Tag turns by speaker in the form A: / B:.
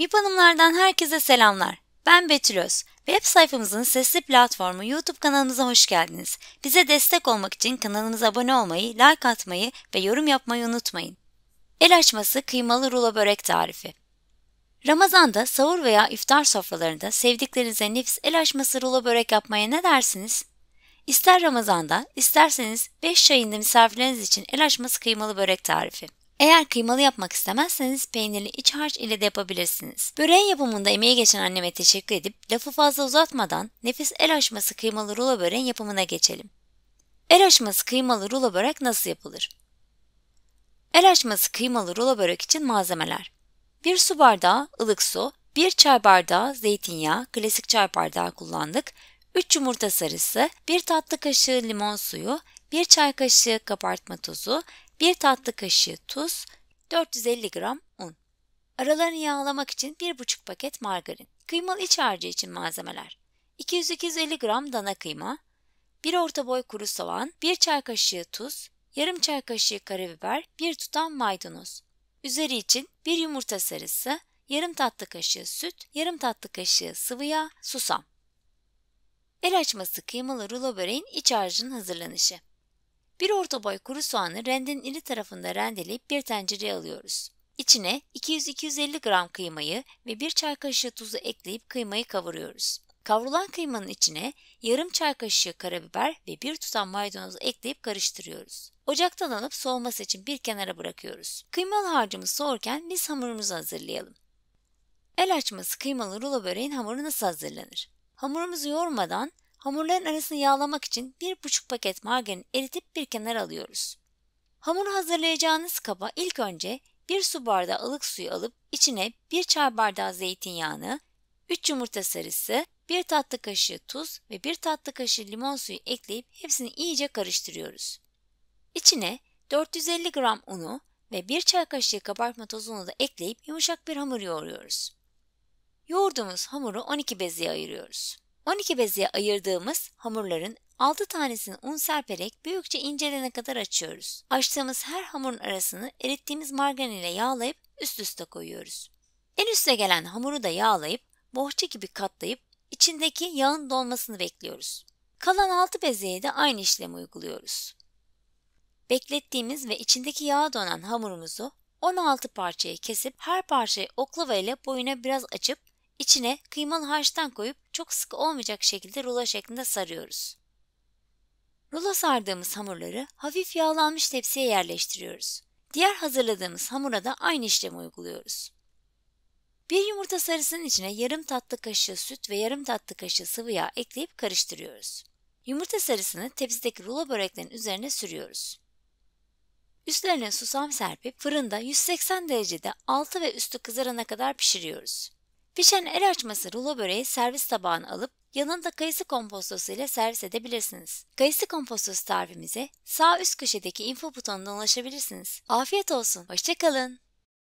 A: MIP Hanımlardan herkese selamlar. Ben Betül Öz. Web sayfamızın sesli platformu YouTube kanalımıza hoş geldiniz. Bize destek olmak için kanalımıza abone olmayı, like atmayı ve yorum yapmayı unutmayın. El açması kıymalı rulo börek tarifi. Ramazanda sahur veya iftar sofralarında sevdiklerinize nefis el açması rulo börek yapmaya ne dersiniz? İster Ramazanda, isterseniz 5 çayında misafirleriniz için el açması kıymalı börek tarifi. Eğer kıymalı yapmak istemezseniz peynirli iç harç ile de yapabilirsiniz. Böreğin yapımında emeği geçen anneme teşekkür edip lafı fazla uzatmadan nefis el açması kıymalı rulo böreğin yapımına geçelim. El açması kıymalı rulo börek nasıl yapılır? El açması kıymalı rulo börek için malzemeler. 1 su bardağı ılık su, 1 çay bardağı zeytinyağı, klasik çay bardağı kullandık. 3 yumurta sarısı, 1 tatlı kaşığı limon suyu, 1 çay kaşığı kabartma tozu, 1 tatlı kaşığı tuz, 450 gram un. Aralarını yağlamak için 1,5 paket margarin. Kıymalı iç harcı için malzemeler. 200-250 gram dana kıyma, 1 orta boy kuru soğan, 1 çay kaşığı tuz, yarım çay kaşığı karabiber, 1 tutam maydanoz. Üzeri için 1 yumurta sarısı, yarım tatlı kaşığı süt, yarım tatlı kaşığı sıvı yağ, susam. El açması kıymalı rulo böreğin iç harcının hazırlanışı. Bir orta boy kuru soğanı rendenin iri tarafında rendeleyip bir tencereye alıyoruz. İçine 200-250 gram kıymayı ve 1 çay kaşığı tuzu ekleyip kıymayı kavuruyoruz. Kavrulan kıymanın içine yarım çay kaşığı karabiber ve bir tutam maydanoz ekleyip karıştırıyoruz. Ocaktan alıp soğuması için bir kenara bırakıyoruz. Kıymalı harcımız soğurken biz hamurumuzu hazırlayalım. El açması kıymalı rulo böreğin hamuru nasıl hazırlanır? Hamurumuzu yoğurmadan Hamurların arasını yağlamak için 1,5 paket margarin eritip bir kenara alıyoruz. Hamur hazırlayacağınız kaba ilk önce 1 su bardağı ılık suyu alıp içine 1 çay bardağı zeytinyağını, 3 yumurta sarısı, 1 tatlı kaşığı tuz ve 1 tatlı kaşığı limon suyu ekleyip hepsini iyice karıştırıyoruz. İçine 450 gram unu ve 1 çay kaşığı kabartma tozunu da ekleyip yumuşak bir hamur yoğuruyoruz. Yoğurduğumuz hamuru 12 bezeye ayırıyoruz. 12 bezeye ayırdığımız hamurların 6 tanesini un serperek büyükçe incelene kadar açıyoruz. Açtığımız her hamurun arasını erittiğimiz margarin ile yağlayıp üst üste koyuyoruz. En üste gelen hamuru da yağlayıp bohça gibi katlayıp içindeki yağın dolmasını bekliyoruz. Kalan 6 bezeye de aynı işlemi uyguluyoruz. Beklettiğimiz ve içindeki yağ donan hamurumuzu 16 parçaya kesip her parçayı oklava ile boyuna biraz açıp İçine kıymalı harçtan koyup çok sıkı olmayacak şekilde rulo şeklinde sarıyoruz. Rulo sardığımız hamurları hafif yağlanmış tepsiye yerleştiriyoruz. Diğer hazırladığımız hamura da aynı işlemi uyguluyoruz. Bir yumurta sarısının içine yarım tatlı kaşığı süt ve yarım tatlı kaşığı sıvı yağ ekleyip karıştırıyoruz. Yumurta sarısını tepsideki rulo böreklerin üzerine sürüyoruz. Üstlerine susam serpip fırında 180 derecede altı ve üstü kızarana kadar pişiriyoruz. Pişen el açması rulo böreği servis tabağına alıp yanında kayısı kompostosu ile servis edebilirsiniz. Kayısı kompostosu tarifimize sağ üst köşedeki info butonundan ulaşabilirsiniz. Afiyet olsun, hoşçakalın.